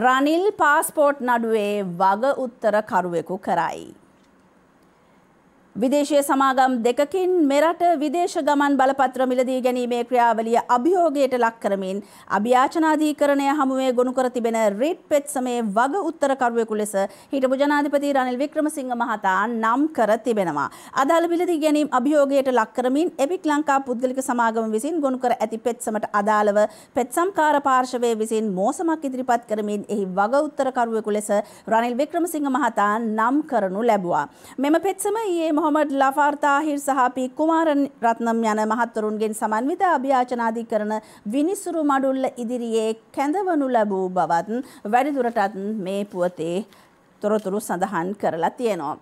Ranil passport නඩුවේ වග උත්තර කරුවෙකු කරයි. විදේශය සමාගම් දෙකකින් මෙරට විදේශ ගමන් බලපත්‍ර මිලදී ගැනීමේ ක්‍රියාවලිය අභියෝගයට ලක් කරමින් අභියාචනාධීකරණය හමුවේ ගොනු කර තිබෙන රිට් පෙත්සමේ වග උත්තරකරුවෙකු ලෙස හිටපු ජනාධිපති රනිල් වික්‍රමසිංහ මහතා නම් කර තිබෙනවා. අදාළ මිලදී ගැනීම් අභියෝගයට ලක් කරමින් එපික් ලංකා පුද්ගලික සමාගම විසින් ගොනු කර ඇති පෙත්සමට අදාළව පෙත්සම්කාර පාර්ශවය විසින් මෝසමක් ඉදිරිපත් කරමින් එහි වග උත්තරකරුවෙකු ලෙස රනිල් වික්‍රමසිංහ මහතා නම් කරනු ලැබුවා. මෙම පෙත්සම ඊයේ මොහොමඩ් ලෆාර් තාහිර් සහ පී කුමාරන් රත්නම් යන මහත්වරුන්ගෙන් සමන්විත අභියාචනාධිකරණ විනිසුරු මඩුල්ල ඉදිරියේ කැඳවනු ලැබූ බවත් වැඩිදුරටත් මේ පුවතේ තොරතුරු සඳහන් කරලා තියෙනවා.